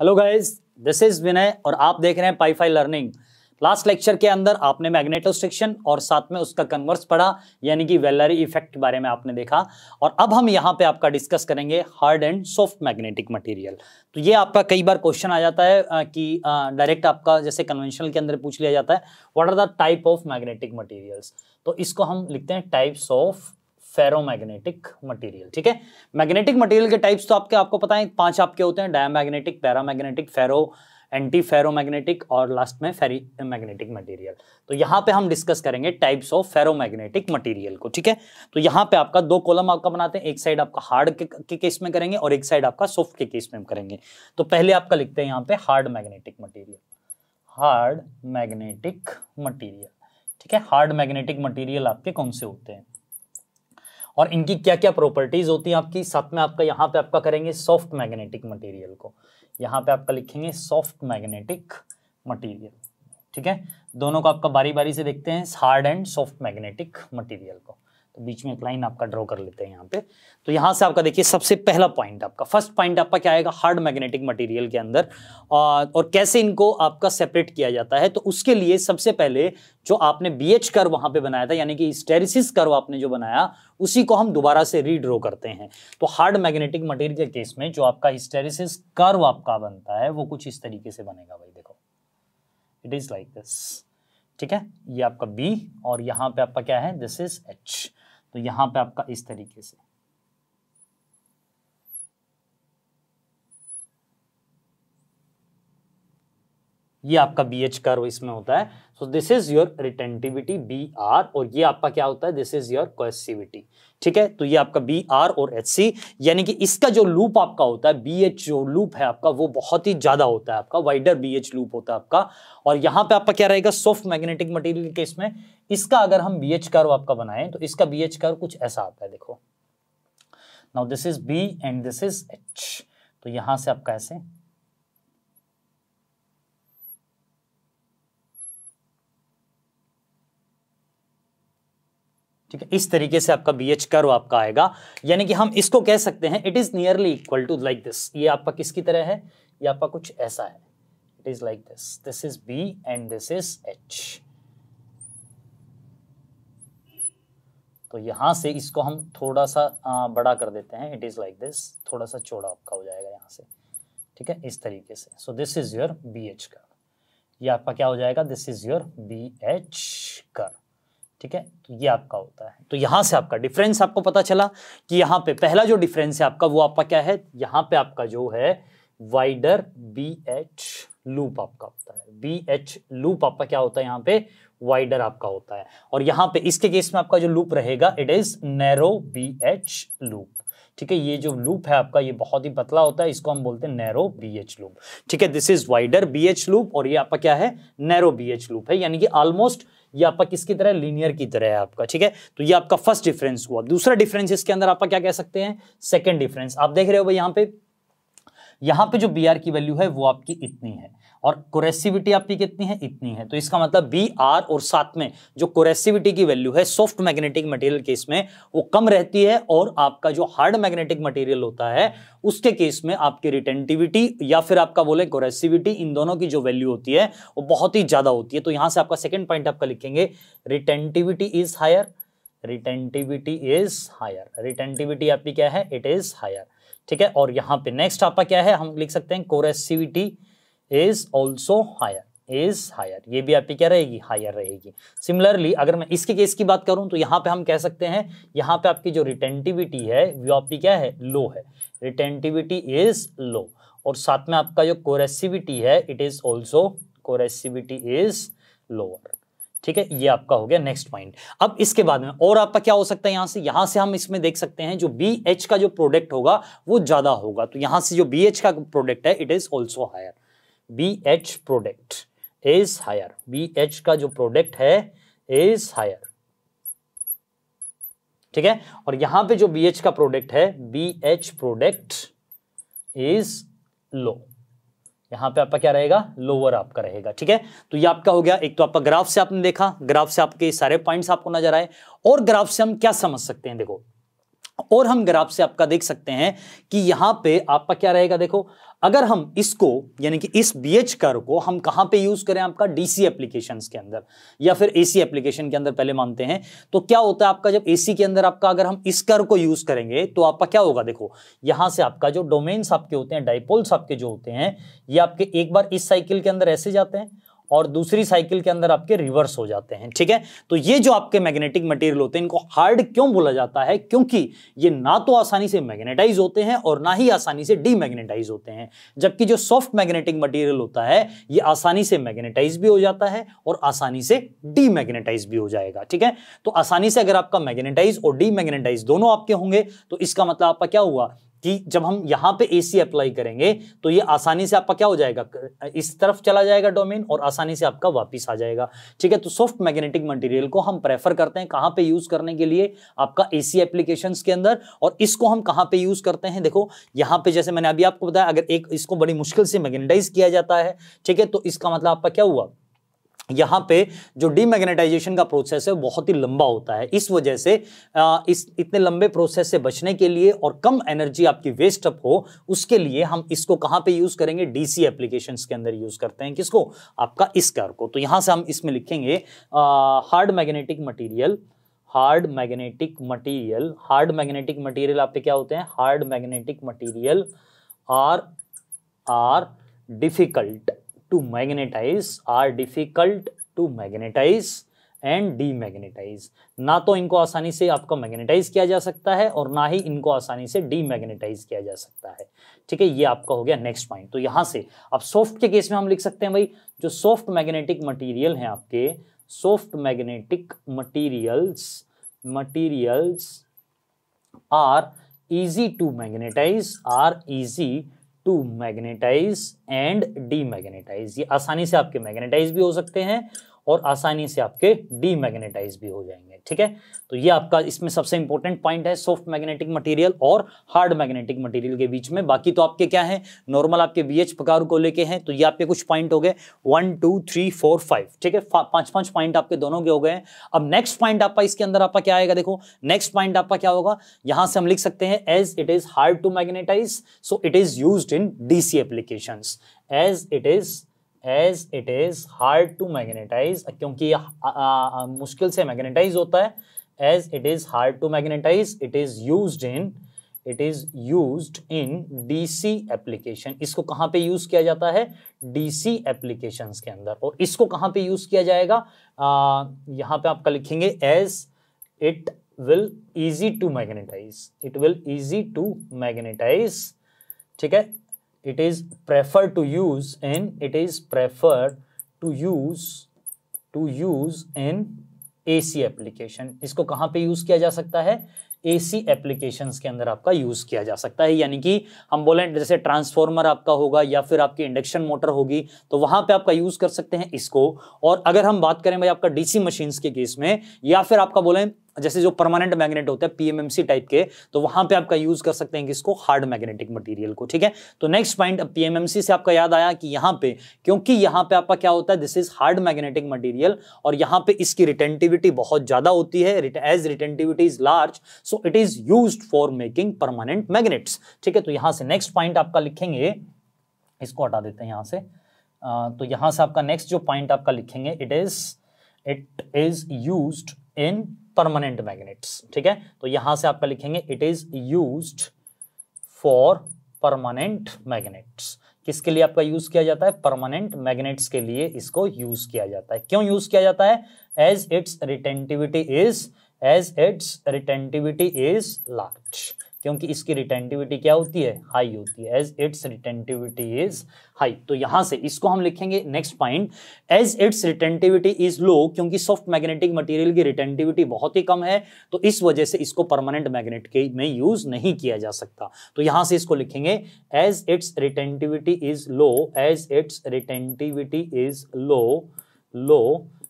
hello guys this is Vinay और आप देख रहे हैं पाईफाई लर्निंग लास्ट लेक्चर के अंदर आपने मैग्नेटोस्ट्रिक्शन और साथ में उसका कन्वर्स पढ़ा यानी कि वेलरी इफेक्ट के बारे में आपने देखा और अब हम यहाँ पे आपका डिस्कस करेंगे hard and soft magnetic material तो ये आपका कई बार क्वेश्चन आ जाता है कि डायरेक्ट आपका जैसे कन्वेंशनल के अंदर पूछ लिया जाता है what are the type of magnetic materials तो इसको हम लिखते हैं टाइप्स ऑफ फेरोमैग्नेटिक मटेरियल ठीक है मैग्नेटिक मटेरियल के टाइप्स तो आपके आपको पता है पांच आपके होते हैं diamagnetic paramagnetic ferro anti ferromagnetic और लास्ट में फेरी मैग्नेटिक मटेरियल तो यहाँ पे हम डिस्कस करेंगे टाइप्स ऑफ फेरोमैग्नेटिक मटेरियल को ठीक है तो यहाँ पे आपका दो कॉलम आपका बनाते हैं एक साइड आपका हार्ड के, के केस में करेंगे और एक साइड आपका सॉफ्ट के केस में करेंगे तो पहले आपका लिखते हैं यहाँ पे hard magnetic material hard magnetic material ठीक है हार्ड मैग्नेटिक मटीरियल आपके कौन से होते हैं और इनकी क्या क्या प्रॉपर्टीज़ होती हैं आपकी साथ में आपका यहाँ पे आपका करेंगे सॉफ्ट मैग्नेटिक मटेरियल को यहाँ पे आपका लिखेंगे सॉफ्ट मैग्नेटिक मटेरियल ठीक है दोनों को आपका बारी बारी से देखते हैं hard and soft magnetic material को तो बीच में एक लाइन आपका ड्रॉ कर लेते हैं यहाँ पे तो यहाँ से आपका देखिए सबसे पहला पॉइंट आपका फर्स्ट पॉइंट आपका क्या आएगा हार्ड मैग्नेटिक मटेरियल के अंदर और, कैसे इनको आपका सेपरेट किया जाता है तो उसके लिए सबसे पहले जो आपने बी एच कर वहाँ पर बनाया था यानी कि स्टेरिसिस कर आपने जो बनाया उसी को हम दोबारा से रीड्रॉ करते हैं तो हार्ड मैग्नेटिक मटेरियल के केस में जो आपका हिस्टेरिसिस कर आपका बनता है वो कुछ इस तरीके से बनेगा भाई देखो इट इज़ लाइक दिस ठीक है ये आपका B और यहाँ पे आपका क्या है दिस इज H तो यहाँ पे आपका इस तरीके से ये आपका बी एच कर्व इसमें होता है so this is your retentivity B R और ये आपका क्या होता है दिस इज योर कोएसिविटी ठीक है तो ये आपका बी आर और एच सी यानी कि इसका जो लूप आपका होता है बी एच जो लूप है आपका वो बहुत ही ज्यादा होता है आपका वाइडर बी एच लूप होता है आपका और यहाँ पे आपका क्या रहेगा सॉफ्ट मैग्नेटिक मटेरियल के इसमें इसका अगर हम बी एच कर्व आपका बनाएं तो इसका बी एच कर्व कुछ ऐसा आता है देखो now this is B and this is H तो यहां से आपका ऐसे ठीक है इस तरीके से आपका बी एच कर्व आपका आएगा यानी कि हम इसको कह सकते हैं it is nearly equal to like this ये आपका किसकी तरह है ये आपका कुछ ऐसा है it is like this this is B and this is H तो यहां से इसको हम थोड़ा सा आ, बड़ा कर देते हैं इट इज़ लाइक दिस थोड़ा सा चौड़ा आपका हो जाएगा यहाँ से ठीक है इस तरीके से so this is your B H curve ये आपका क्या हो जाएगा this is your B H curve ठीक है तो ये आपका होता है तो यहाँ से आपका डिफरेंस आपको पता चला कि यहाँ पे पहला जो डिफरेंस है आपका वो आपका क्या है यहाँ पे आपका जो है वाइडर बी एच लूप आपका होता है बी एच लूप आपका क्या होता है यहाँ पे वाइडर आपका होता है और यहाँ पे इसके केस में आपका जो लूप रहेगा it is narrow B H loop ठीक है ये जो लूप है आपका ये बहुत ही पतला होता है इसको हम बोलते हैं नैरो बी एच लूप ठीक है this is wider B H loop और ये आपका क्या है नैरो बी एच लूप है यानी कि ऑलमोस्ट ये आपका किसकी तरह लीनियर की तरह है आपका ठीक है तो ये आपका फर्स्ट डिफरेंस हुआ दूसरा डिफरेंस इसके अंदर आपका क्या कह सकते हैं सेकेंड डिफरेंस आप देख रहे हो भाई यहाँ पे यहाँ पे जो बी आर की वैल्यू है वो आपकी इतनी है और कोरेसिविटी आपकी कितनी है इतनी है तो इसका मतलब बी आर और साथ में जो कोरेसिविटी की वैल्यू है सॉफ्ट मैग्नेटिक मटेरियल केस में वो कम रहती है और आपका जो हार्ड मैग्नेटिक मटेरियल होता है उसके केस में आपकी रिटेंटिविटी या फिर आपका बोले कोरेसिविटी इन दोनों की जो वैल्यू होती है वो बहुत ही ज़्यादा होती है तो यहाँ से आपका सेकेंड पॉइंट आपका लिखेंगे retentivity is higher retentivity is higher retentivity आपकी क्या है इट इज हायर ठीक है और यहाँ पे नेक्स्ट आपका क्या है हम लिख सकते हैं coercivity is also higher is higher ये भी आपकी क्या रहेगी हायर रहेगी सिमिलरली अगर मैं इसके केस की बात करूं तो यहाँ पे हम कह सकते हैं यहाँ पे आपकी जो रिटेंटिविटी है वो आपकी क्या है लो है रिटेंटिविटी इज लो और साथ में आपका जो कोरेसिविटी है it is also coercivity is lower ठीक है ये आपका हो गया नेक्स्ट पॉइंट अब इसके बाद में और आपका क्या हो सकता है यहां से यहां से हम इसमें देख सकते हैं जो बी एच का जो प्रोडक्ट होगा वो ज्यादा होगा तो यहां से जो बी एच का प्रोडक्ट है it is also higher B H product is higher B H का जो प्रोडक्ट है इज हायर ठीक है और यहां पे जो बी एच का प्रोडक्ट है B H product is low यहां पे आपका क्या रहेगा लोअर आपका रहेगा ठीक है तो ये आपका हो गया एक तो आपका ग्राफ से आपने देखा ग्राफ से आपके सारे पॉइंट्स आपको नजर आए और ग्राफ से हम क्या समझ सकते हैं देखो और हम ग्राफ से आपका देख सकते हैं कि यहां पे आपका क्या रहेगा देखो अगर हम इसको यानी कि इस बी एच कर को हम कहां पे यूज करें आपका डीसी एप्लीकेशंस के अंदर या फिर एसी एप्लीकेशन के अंदर पहले मानते हैं तो क्या होता है आपका जब एसी के अंदर आपका अगर हम इस कर को यूज करेंगे तो आपका क्या होगा देखो यहां से आपका जो डोमेन्स आपके होते हैं डाइपोल्स आपके जो होते हैं ये आपके एक बार इस साइकिल के अंदर ऐसे जाते हैं और दूसरी साइकिल के अंदर आपके रिवर्स हो जाते हैं ठीक है तो ये जो आपके मैग्नेटिक मटेरियल होते हैं इनको हार्ड क्यों बोला जाता है क्योंकि ये ना तो आसानी से मैग्नेटाइज होते हैं और ना ही आसानी से डीमैग्नेटाइज होते हैं जबकि जो सॉफ्ट मैग्नेटिक मटेरियल होता है ये आसानी से मैग्नेटाइज भी हो जाता है और आसानी से डीमैग्नेटाइज भी हो जाएगा ठीक है तो आसानी से अगर आपका मैग्नेटाइज और डीमैग्नेटाइज दोनों आपके होंगे तो इसका मतलब आपका क्या हुआ कि जब हम यहां पे एसी अप्लाई करेंगे तो ये आसानी से आपका क्या हो जाएगा इस तरफ चला जाएगा डोमेन और आसानी से आपका वापस आ जाएगा ठीक है तो सॉफ्ट मैग्नेटिक मटेरियल को हम प्रेफर करते हैं कहां पे यूज करने के लिए आपका एसी एप्लीकेशन के अंदर और इसको हम कहां पे यूज करते हैं देखो यहां पर जैसे मैंने अभी आपको बताया अगर एक इसको बड़ी मुश्किल से मैग्नेटाइज किया जाता है ठीक है तो इसका मतलब आपका क्या हुआ यहाँ पे जो डीमैग्नेटाइजेशन का प्रोसेस है बहुत ही लंबा होता है इस वजह से इस इतने लंबे प्रोसेस से बचने के लिए और कम एनर्जी आपकी वेस्ट अप हो उसके लिए हम इसको कहाँ पे यूज़ करेंगे डीसी एप्लीकेशंस के अंदर यूज़ करते हैं किसको आपका इस कार को तो यहाँ से हम इसमें लिखेंगे hard magnetic material hard magnetic material hard magnetic material आपके क्या होते हैं hard magnetic material are are difficult to magnetize are difficult to magnetize and demagnetize ना तो इनको आसानी से आपका मैग्नेटाइज किया जा सकता है और ना ही इनको आसानी से डी मैग्नेटाइज किया जा सकता है ठीक है ये आपका हो गया नेक्स्ट पॉइंट तो यहां से अब सॉफ्ट के केस में हम लिख सकते हैं भाई जो सॉफ्ट मैग्नेटिक मटीरियल है आपके soft magnetic materials materials are easy to magnetize are easy to magnetize and demagnetize ये आसानी से आपके मैग्नेटाइज भी हो सकते हैं और आसानी से आपके डी मैग्नेटाइज भी हो जाएंगे है ठीक है तो ये आपका इसमें सबसे इंपॉर्टेंट पॉइंट है सॉफ्ट मैग्नेटिक मटेरियल और हार्ड मैग्नेटिक मटेरियल के बीच में बाकी तो आपके क्या है नॉर्मल आपके बी एच प्रकार को लेके हैं तो ये आपके कुछ पॉइंट हो गए one two three four five ठीक है पांच पांच पॉइंट आपके दोनों के हो गए अब नेक्स्ट पॉइंट आपका इसके अंदर आपका क्या आएगा देखो नेक्स्ट पॉइंट आपका क्या होगा यहां से हम लिख सकते हैं as it is hard to magnetize so it is use in DC application as it is as it is hard to magnetize क्योंकि मुश्किल से मैग्नेटाइज होता है as it is hard to magnetize it is use in it is use in D C application इसको कहाँ पे use किया जाता है डी सी एप्लीकेशन के अंदर और इसको कहाँ पे यूज़ किया जाएगा आ, यहाँ पे आपका लिखेंगे as it will easy to magnetize it will easy to magnetize ठीक है it is preferred to use in it is preferred to use to use in C application इसको कहाँ पे यूज किया जा सकता है सी एप्लीकेशन के अंदर आपका यूज किया जा सकता है यानी कि हम बोले जैसे ट्रांसफॉर्मर आपका होगा या फिर आपकी इंडक्शन मोटर होगी तो वहां पे आपका यूज कर सकते हैं इसको और अगर हम बात करें भाई आपका डीसी मशीन के केस में या फिर आपका बोले जैसे जो परमानेंट मैग्नेट होता है पीएमएमसी टाइप के तो वहां पे आपका यूज कर सकते हैं किसको हार्ड मैग्नेटिक मटेरियल को ठीक है तो नेक्स्ट पॉइंट पीएमएमसी से आपका याद आया कि यहां पे क्योंकि यहां पे आपका क्या होता है this is hard magnetic material और यहाँ पे इसकी रिटेंटिविटी बहुत ज्यादा होती है as retentivity is large so it is use for making permanent magnets ठीक है तो यहां से नेक्स्ट पॉइंट आपका लिखेंगे इसको हटा देते हैं यहां से आ, तो यहां से आपका नेक्स्ट जो पॉइंट आपका लिखेंगे it is it is use in permanent magnets ठीक है तो यहां से आपका लिखेंगे it is use for permanent magnets किसके लिए आपका यूज किया जाता है परमानेंट मैग्नेट्स के लिए इसको यूज किया जाता है क्यों यूज किया जाता है as its retentivity is as its retentivity is large क्योंकि इसकी रिटेंटिविटी क्या होती है हाई होती है as its retentivity is high तो यहां से इसको हम लिखेंगे next point as its retentivity is low क्योंकि सॉफ्ट मैग्नेटिक मटेरियल की रिटेंटिविटी बहुत ही कम है तो इस वजह से इसको परमानेंट मैग्नेट के में यूज नहीं किया जा सकता तो यहां से इसको लिखेंगे as its retentivity is low as its retentivity is low low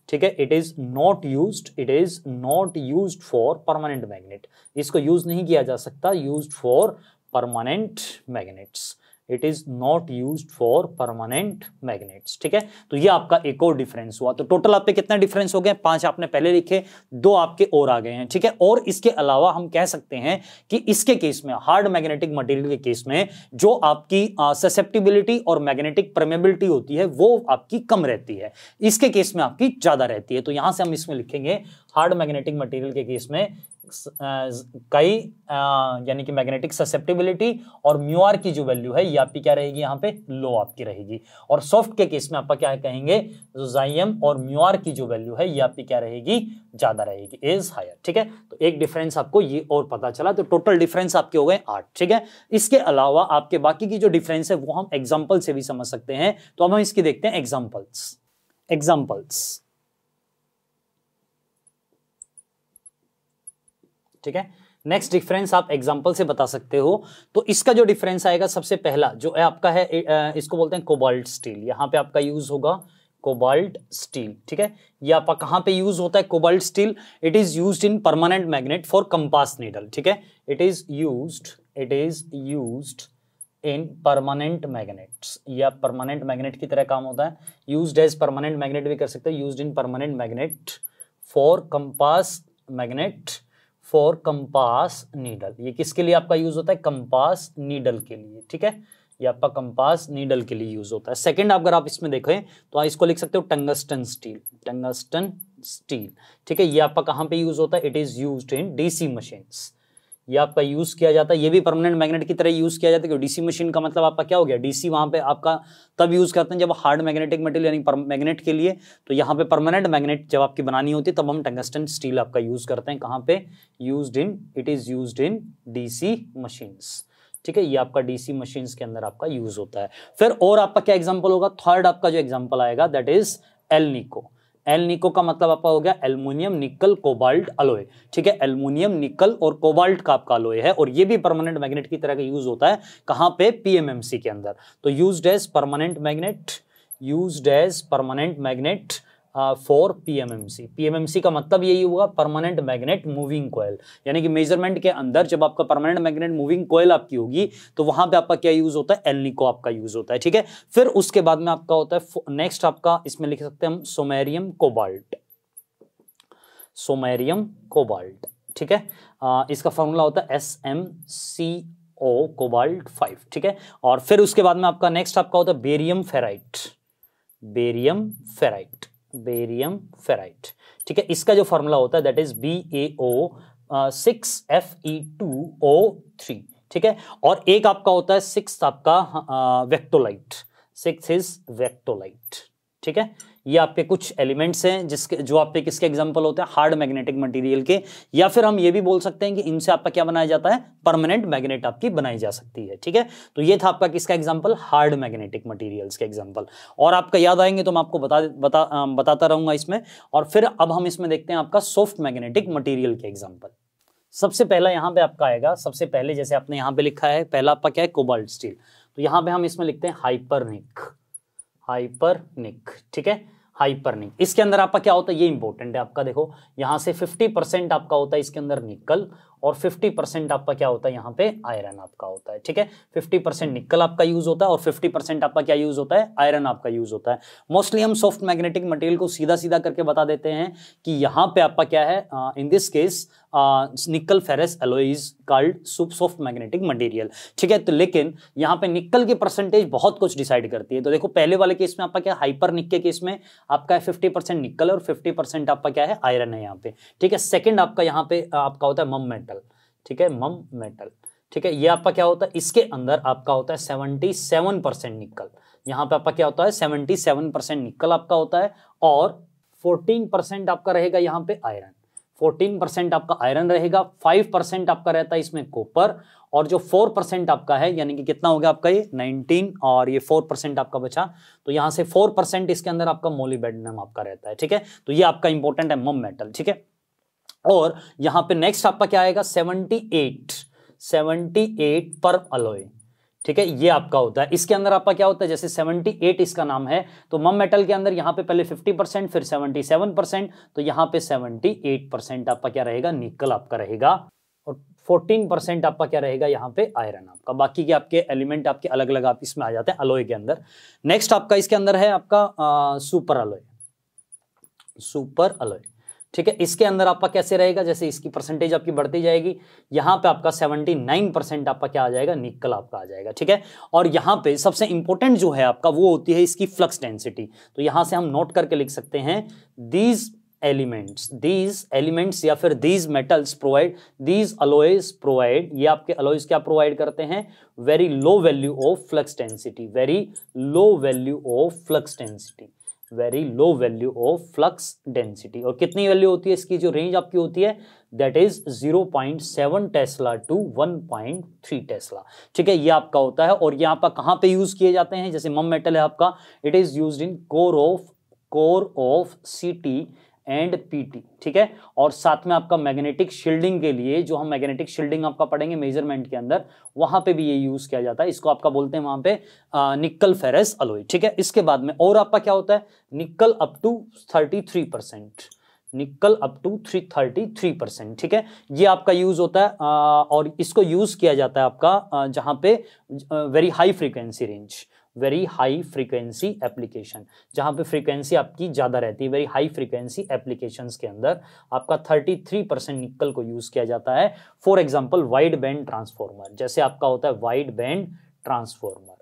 ठीक है it is not use it is not use for permanent magnet इसको यूज़ नहीं किया जा सकता use for permanent magnets it is not use for permanent magnets ठीक है तो ये आपका एक और डिफरेंस हुआ तो टोटल आपके कितने डिफरेंस हो गए पांच आपने पहले लिखे दो आपके और आ गए हैं ठीक है और इसके अलावा हम कह सकते हैं कि इसके केस में हार्ड मैग्नेटिक मटेरियल के केस में जो आपकी ससेप्टिबिलिटी और मैग्नेटिक परमेबिलिटी होती है वो आपकी कम रहती है इसके केस में आपकी ज्यादा रहती है तो यहां से हम इसमें लिखेंगे हार्ड मैग्नेटिक मटेरियल के केस में कई यानी कि मैग्नेटिक ससेप्टिबिलिटी और म्यूआर की जो वैल्यू है ये आपकी क्या रहेगी यहाँ पे लो आपकी रहेगी और सॉफ्ट के केस में आप क्या कहेंगे जो जाइम और म्यूआर की जो वैल्यू है ये आपकी क्या रहेगी ज़्यादा रहेगी इज हायर ठीक है तो एक डिफरेंस आपको ये और पता चला तो टोटल डिफरेंस आपके हो गए आठ ठीक है इसके अलावा आपके बाकी की जो डिफरेंस है वो हम एग्जाम्पल से भी समझ सकते हैं तो अब हम इसकी देखते हैं एग्जाम्पल्स एग्जाम्पल्स ठीक है नेक्स्ट डिफरेंस आप एग्जाम्पल से बता सकते हो तो इसका जो डिफरेंस आएगा सबसे पहला जो है आपका है इसको बोलते हैं कोबाल्ट स्टील यहाँ पे आपका यूज होगा कोबाल्ट स्टील ठीक है ये आपका कहाँ पे यूज होता है cobalt steel it is use in permanent magnet for compass needle ठीक है it is use it is use in permanent magnet या परमानेंट मैग्नेट की तरह काम होता है यूज एज परमानेंट मैग्नेट भी कर सकते हैं use in permanent magnet for compass magnet for compass needle ये किसके लिए आपका यूज होता है कंपास नीडल के लिए ठीक है ये आपका कंपास नीडल के लिए यूज होता है सेकंड अगर आप इसमें देखें तो आप इसको लिख सकते हो टंगस्टन स्टील टंगस्टन स्टील ठीक है ये आपका कहाँ पे यूज होता है it is use in DC machines ये आपका यूज़ किया जाता है ये भी परमानेंट मैग्नेट की तरह यूज़ किया जाता है क्योंकि डीसी मशीन का मतलब आपका क्या हो गया डीसी वहाँ पे आपका तब यूज़ करते हैं जब हार्ड मैग्नेटिक मटेरियल यानी मैग्नेट के लिए तो यहाँ पे परमानेंट मैग्नेट जब आपकी बनानी होती है तब हम टंगस्टन स्टील आपका यूज़ करते हैं कहाँ पे use in it is use in D machines ठीक है ये आपका डीसी मशीन्स के अंदर आपका यूज़ होता है फिर और आपका क्या एग्जाम्पल होगा थर्ड आपका जो एग्जाम्पल आएगा दैट इज़ एलनिको एल निको का मतलब आपका हो गया एल्यूमिनियम निकल कोबाल्ट अलोए ठीक है एल्यूमिनियम निकल और कोबाल्ट का आपका अलोय है और ये भी परमानेंट मैग्नेट की तरह का यूज होता है कहां पे पीएमएमसी के अंदर तो use as permanent magnet use as permanent magnet for PMMC PMMC का मतलब यही हुआ परमानेंट मैग्नेट मूविंग कोयल यानी कि मेजरमेंट के अंदर जब आपका परमानेंट मैग्नेट मूविंग कोयल आपकी होगी तो वहां पे आपका क्या यूज होता है एलनिको आपका यूज होता है ठीक है फिर उसके बाद में आपका होता है नेक्स्ट आपका इसमें लिख सकते हैं हम सोमेरियम कोबाल्ट सोमेरियम कोबाल्ट ठीक है आ, इसका फॉर्मूला होता है S M C O cobalt five ठीक है और फिर उसके बाद में आपका नेक्स्ट आपका होता है barium ferrite barium ferrite barium ferrite ठीक है इसका जो फॉर्मूला होता है that is B A O six F E two O three ठीक है और एक आपका होता है सिक्स आपका वेक्टोलाइट सिक्स इज वेक्टोलाइट ठीक है ये आपके कुछ एलिमेंट्स हैं जिसके जो आपके किसके एग्जाम्पल होते हैं हार्ड मैग्नेटिक मटीरियल के या फिर हम ये भी बोल सकते हैं कि इनसे आपका क्या बनाया जाता है परमानेंट मैग्नेट आपकी बनाई जा सकती है ठीक है तो ये था आपका किसका एग्जाम्पल हार्ड मैग्नेटिक मटीरियल्स के एग्जाम्पल और आपका याद आएंगे तो मैं आपको बता बता बताता रहूंगा इसमें और फिर अब हम इसमें देखते हैं आपका सॉफ्ट मैग्नेटिक मटीरियल के एग्जाम्पल सबसे पहला यहाँ पे आपका आएगा सबसे पहले जैसे आपने यहाँ पे लिखा है पहला आपका क्या है कोबाल्ट स्टील तो यहाँ पे हम इसमें लिखते हैं हाइपरनिक हाइपरनिक ठीक है हाइपरनिक इसके अंदर आपका क्या होता है ये इंपॉर्टेंट है आपका देखो यहां से 50 परसेंट आपका होता है इसके अंदर निकल और 50 परसेंट आपका क्या होता है यहाँ पे आयरन आपका होता है ठीक है 50 परसेंट निकल आपका यूज होता है और 50 परसेंट आपका क्या यूज होता है आयरन आपका यूज होता है मोस्टली हम सॉफ्ट मैग्नेटिक मटेरियल को सीधा सीधा करके बता देते हैं कि यहाँ पे आपका क्या है in this case nickel ferrous alloys card sup soft magnetic material ठीक है तो लेकिन यहाँ पे निकल की परसेंटेज बहुत कुछ डिसाइड करती है तो देखो पहले वाले केस में आपका क्या हाइपर निक के केस में आपका है फिफ्टी परसेंट निकल और फिफ्टी परसेंट आपका क्या है आयरन है यहाँ पे ठीक है सेकेंड आपका यहाँ पे आपका होता है मम्मेट ठीक है मम मेटल ठीक है ये आपका क्या होता है इसके अंदर आपका होता है सेवनटी सेवन परसेंट निकल यहाँ पे आपका क्या होता है सेवनटी सेवन परसेंट निकल आपका होता है और फोर्टीन परसेंट आपका रहेगा यहाँ पे आयरन फोर्टीन परसेंट आपका आयरन रहेगा फाइव परसेंट आपका रहता है इसमें कॉपर और जो फोर परसेंट आपका है यानी कि कितना हो गया आपका ये नाइनटीन और ये फोर परसेंट आपका बचा तो यहाँ से फोर परसेंट इसके अंदर आपका मोलीबेडनम आपका रहता है ठीक है तो ये आपका इंपॉर्टेंट है मम मेटल ठीक है और यहां पे नेक्स्ट आपका क्या आएगा 78 78 पर अलोय ठीक है ये आपका होता है इसके अंदर आपका क्या होता है जैसे 78 इसका नाम है तो मम मेटल के अंदर यहां पे पहले 50 परसेंट फिर 77 परसेंट तो यहां पे 78 परसेंट आपका क्या रहेगा निकल आपका रहेगा और 14 परसेंट आपका क्या रहेगा यहाँ पे आयरन आपका बाकी के आपके एलिमेंट आपके अलग अलग आप इसमें आ जाते हैं अलोय के अंदर नेक्स्ट आपका इसके अंदर है आपका सुपर अलोय सुपर अलोय ठीक है इसके अंदर आपका कैसे रहेगा जैसे इसकी परसेंटेज आपकी बढ़ती जाएगी यहाँ पे आपका 79 परसेंट आपका क्या आ जाएगा निकल आपका आ जाएगा ठीक है और यहाँ पे सबसे इंपॉर्टेंट जो है आपका वो होती है इसकी फ्लक्स डेंसिटी तो यहां से हम नोट करके लिख सकते हैं दीज एलिमेंट्स दीज एलिमेंट्स या फिर these metals provide these alloys provide ये आपके अलोइज क्या प्रोवाइड करते हैं very low value of flux density very low value of flux density very low value of flux density और कितनी वैल्यू होती है इसकी जो रेंज आपकी होती है that is 0.7 tesla to 1.3 tesla ठीक है ये आपका होता है और ये आपका कहाँ पे यूज किए जाते हैं जैसे मम मेटल है आपका it is use in core of core of CT and PT ठीक है और साथ में आपका मैग्नेटिक शील्डिंग के लिए जो हम मैग्नेटिक शील्डिंग आपका पढ़ेंगे मेजरमेंट के अंदर वहां पे भी ये यूज किया जाता है इसको आपका बोलते हैं वहां पे आ, निकल फेरस अलोई ठीक है इसके बाद में और आपका क्या होता है nickel up to thirty three percent nickel up to three thirty three percent ठीक है ये आपका यूज होता है आ, और इसको यूज किया जाता है आपका जहां पे very high frequency range very high frequency application जहाँ पे फ्रीक्वेंसी आपकी ज़्यादा रहती है वेरी हाई फ्रीक्वेंसी एप्लीकेशंस के अंदर आपका 33 परसेंट निकल को यूज़ किया जाता है for example wide band transformer जैसे आपका होता है वाइड बैंड ट्रांसफॉर्मर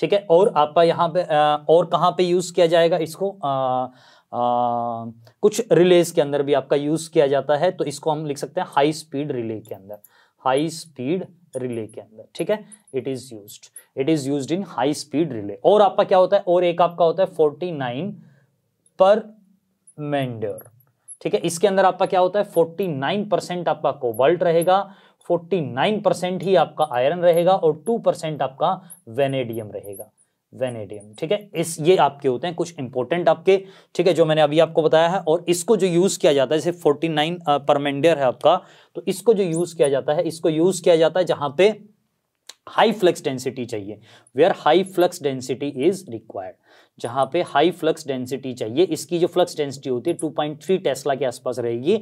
ठीक है और आपका यहाँ पे आ, और कहाँ पे यूज़ किया जाएगा इसको आ, आ, कुछ रिलेज के अंदर भी आपका यूज़ किया जाता है तो इसको हम लिख सकते हैं हाई स्पीड रिले के अंदर हाई स्पीड रिले के अंदर ठीक है it is use it is use in high speed relay और आपका क्या होता है और एक आपका होता है फोर्टी नाइन पर मेंडर ठीक है इसके अंदर आपका क्या होता है फोर्टी नाइन परसेंट आपका कोबाल्ट रहेगा फोर्टी नाइन परसेंट ही आपका आयरन रहेगा और टू परसेंट आपका वेनेडियम रहेगा वेनेडियम ठीक है इस ये आपके होते हैं कुछ इंपॉर्टेंट आपके ठीक है जो मैंने अभी आपको बताया है और इसको जो यूज़ किया जाता है जैसे फोर्टी नाइन परमेंडियर है आपका तो इसको जो यूज़ किया जाता है इसको यूज़ किया जाता है जहां पे हाई फ्लक्स डेंसिटी चाहिए where high flux density is required जहां पे हाई फ्लक्स डेंसिटी चाहिए इसकी जो फ्लक्स डेंसिटी होती है टू पॉइंट थ्री टेस्ला के आसपास रहेगी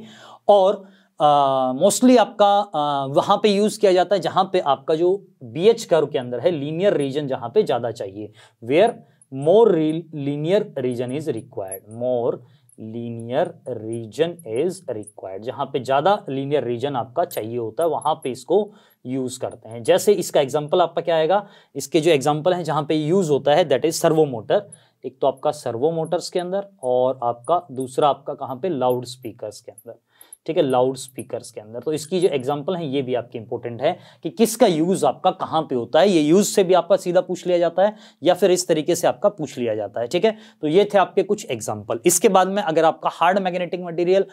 और मोस्टली आपका वहाँ पे यूज़ किया जाता है जहाँ पे आपका जो बी एच कर्व के अंदर है लीनियर रीजन जहाँ पे ज़्यादा चाहिए where more linear region is required more linear region is required जहाँ पे ज़्यादा लीनियर रीजन आपका चाहिए होता है वहाँ पे इसको यूज़ करते हैं जैसे इसका एग्जाम्पल आपका क्या आएगा इसके जो एग्जाम्पल हैं जहाँ पे यूज़ होता है दैट इज़ सर्वो मोटर एक तो आपका सर्वो मोटर्स के अंदर और आपका दूसरा आपका कहाँ पे लाउड स्पीकर्स के अंदर ठीक है लाउड स्पीकर के अंदर तो इसकी जो एग्जाम्पल है ये भी आपकी इंपॉर्टेंट है कि किसका यूज आपका कहाँ पे होता है ये यूज से भी आपका सीधा पूछ लिया जाता है या फिर इस तरीके से आपका पूछ लिया जाता है ठीक है तो ये थे आपके कुछ एग्जाम्पल इसके बाद में अगर आपका हार्ड मैग्नेटिक मटीरियल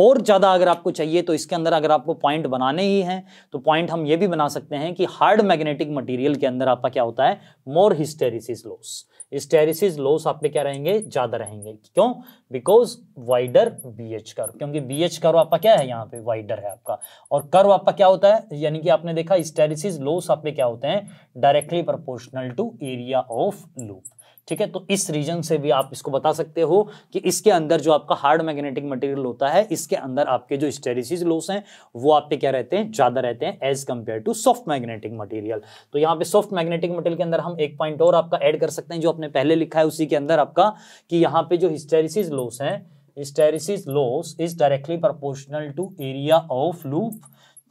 और ज़्यादा अगर आपको चाहिए तो इसके अंदर अगर आपको पॉइंट बनाने ही हैं तो पॉइंट हम ये भी बना सकते हैं कि हार्ड मैग्नेटिक मटेरियल के अंदर आपका क्या होता है more hysteresis loss hysteresis loss आप क्या रहेंगे ज़्यादा रहेंगे क्यों बिकॉज वाइडर बी एच कर क्योंकि बी एच कर आपका क्या है यहाँ पे वाइडर है आपका और कर्व आपका क्या होता है यानी कि आपने देखा हिस्टेरिसिस लॉस आपके क्या होते हैं directly proportional to area of loop ठीक है तो इस रीजन से भी आप इसको बता सकते हो कि इसके अंदर जो आपका हार्ड मैग्नेटिक मटेरियल होता है इसके अंदर आपके जो स्टेरिसिस लॉस हैं वो आपके क्या रहते हैं ज़्यादा रहते हैं as compare to soft magnetic material तो यहाँ पे सॉफ्ट मैग्नेटिक मटेरियल के अंदर हम एक पॉइंट और आपका एड कर सकते हैं जो आपने पहले लिखा है उसी के अंदर आपका कि यहाँ पे जो हिस्टेरिसिस लॉस है hysteresis loss is directly proportional to area of loop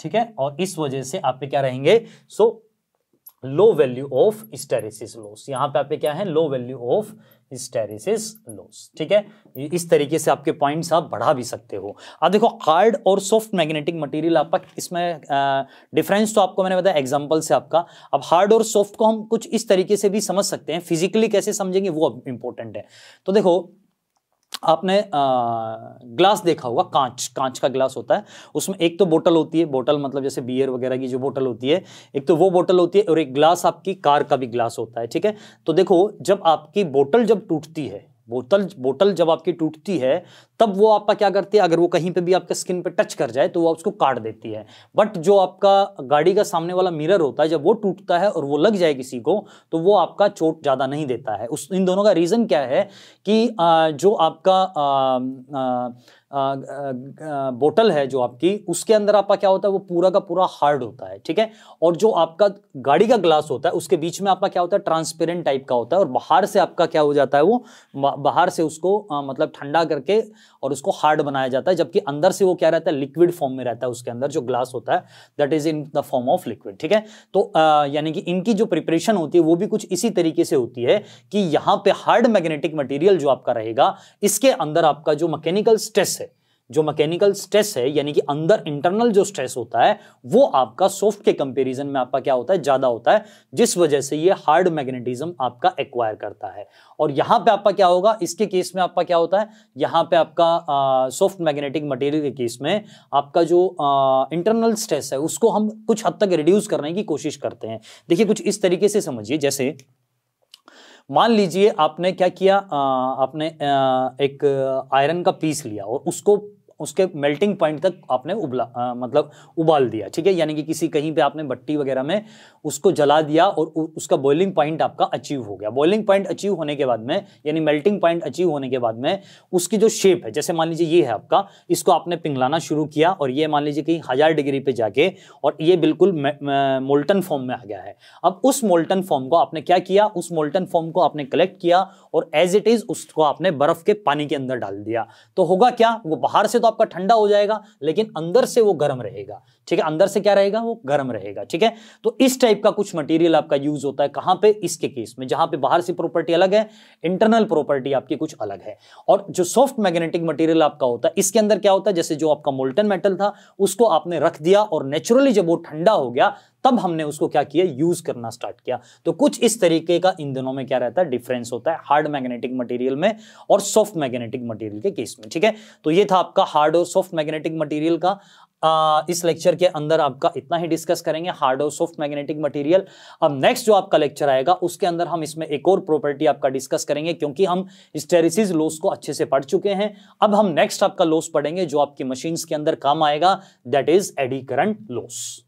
ठीक है और इस वजह से आप पे क्या रहेंगे so so, low value of hysteresis loss यहाँ पे आपके क्या है low value of hysteresis loss ठीक है इस तरीके से आपके पॉइंट्स आप बढ़ा भी सकते हो अब देखो हार्ड और सॉफ्ट मैग्नेटिक मटेरियल आपका इसमें डिफरेंस तो आपको मैंने बताया एग्जांपल से आपका अब हार्ड और सॉफ्ट को हम कुछ इस तरीके से भी समझ सकते हैं फिजिकली कैसे समझेंगे वो इंपॉर्टेंट है तो देखो आपने ग्लास देखा होगा कांच कांच का ग्लास होता है उसमें एक तो बोतल होती है बोतल मतलब जैसे बियर वगैरह की जो बोतल होती है एक तो वो बोतल होती है और एक ग्लास आपकी कार का भी ग्लास होता है ठीक है तो देखो जब आपकी बोतल जब टूटती है बोतल बोतल जब आपकी टूटती है तब वो आपका क्या करती है अगर वो कहीं पे भी आपके स्किन पे टच कर जाए तो वो उसको काट देती है बट जो आपका गाड़ी का सामने वाला मिरर होता है जब वो टूटता है और वो लग जाए किसी को तो वो आपका चोट ज़्यादा नहीं देता है उस इन दोनों का रीज़न क्या है कि आ, जो आपका आ, आ, आ, बोटल है जो आपकी उसके अंदर आपका क्या होता है वो पूरा का पूरा हार्ड होता है ठीक है और जो आपका गाड़ी का ग्लास होता है उसके बीच में आपका क्या होता है ट्रांसपेरेंट टाइप का होता है और बाहर से आपका क्या हो जाता है वो बाहर से उसको आ, मतलब ठंडा करके और उसको हार्ड बनाया जाता है जबकि अंदर से वो क्या रहता है लिक्विड फॉर्म में रहता है उसके अंदर जो ग्लास होता है that is in the form of liquid ठीक है तो यानी कि इनकी जो प्रिपरेशन होती है वो भी कुछ इसी तरीके से होती है कि यहाँ पे हार्ड मैग्नेटिक मटीरियल जो आपका रहेगा इसके अंदर आपका जो मैकेनिकल स्ट्रेस है जो मैकेनिकल स्ट्रेस है यानी कि अंदर इंटरनल जो स्ट्रेस होता है वो आपका सॉफ्ट के कंपैरिजन में आपका क्या होता है ज़्यादा होता है जिस वजह से ये हार्ड मैग्नेटिज्म आपका एक्वायर करता है और यहां पे आपका क्या होगा इसके केस में आपका क्या होता है यहां पे आपका सॉफ्ट मैग्नेटिक मटेरियल के केस में आपका जो इंटरनल स्ट्रेस है उसको हम कुछ हद तक रिड्यूस करने की कोशिश करते हैं देखिए कुछ इस तरीके से समझिए जैसे मान लीजिए आपने क्या किया आ, आपने आ, एक आयरन का पीस लिया और उसको उसके मेल्टिंग पॉइंट तक आपने उबला आ, मतलब उबाल दिया ठीक है यानी कि किसी कहीं पे आपने बट्टी वगैरह में उसको जला दिया और उ, उसका बॉइलिंग पॉइंट आपका अचीव हो गया बॉइलिंग पॉइंट अचीव होने के बाद में यानी मेल्टिंग पॉइंट अचीव होने के बाद में उसकी जो शेप है जैसे मान लीजिए ये है आपका इसको आपने पिंगलाना शुरू किया और ये मान लीजिए कहीं हज़ार डिग्री पर जाके और ये बिल्कुल मोल्टन फॉर्म में आ गया है अब उस मोल्टन फॉर्म को आपने क्या किया उस मोल्टन फॉर्म को आपने कलेक्ट किया और एज इट इज उसको आपने बर्फ के पानी के अंदर डाल दिया तो होगा क्या वो बाहर से तो आपका ठंडा हो जाएगा लेकिन अंदर से वो गर्म रहेगा ठीक है अंदर से क्या रहेगा वो गर्म रहेगा ठीक है तो इस टाइप का कुछ मटेरियल आपका यूज होता है कहां पे इसके केस में जहां पे बाहर से प्रॉपर्टी अलग है इंटरनल प्रॉपर्टी आपकी कुछ अलग है और जो सॉफ्ट मैग्नेटिक मटेरियल आपका होता है इसके अंदर क्या होता है जैसे जो आपका मोल्टन मेटल था उसको आपने रख दिया और नेचुरली जब वो ठंडा हो गया तब हमने उसको क्या किया यूज करना स्टार्ट किया तो कुछ इस तरीके का इन दिनों में क्या रहता है डिफरेंस होता है हार्ड मैग्नेटिक मटेरियल में और सॉफ्ट मैग्नेटिक मटेरियल के केस में ठीक है तो ये था आपका हार्ड और सॉफ्ट मैग्नेटिक मटेरियल का आ, इस लेक्चर के अंदर आपका इतना ही डिस्कस करेंगे हार्ड और सॉफ्ट मैग्नेटिक मटेरियल अब नेक्स्ट जो आपका लेक्चर आएगा उसके अंदर हम इसमें एक और प्रॉपर्टी आपका डिस्कस करेंगे क्योंकि हम स्टेरिसिस लॉस को अच्छे से पढ़ चुके हैं अब हम नेक्स्ट आपका लॉस पढ़ेंगे जो आपकी मशीन्स के अंदर काम आएगा that is eddy current loss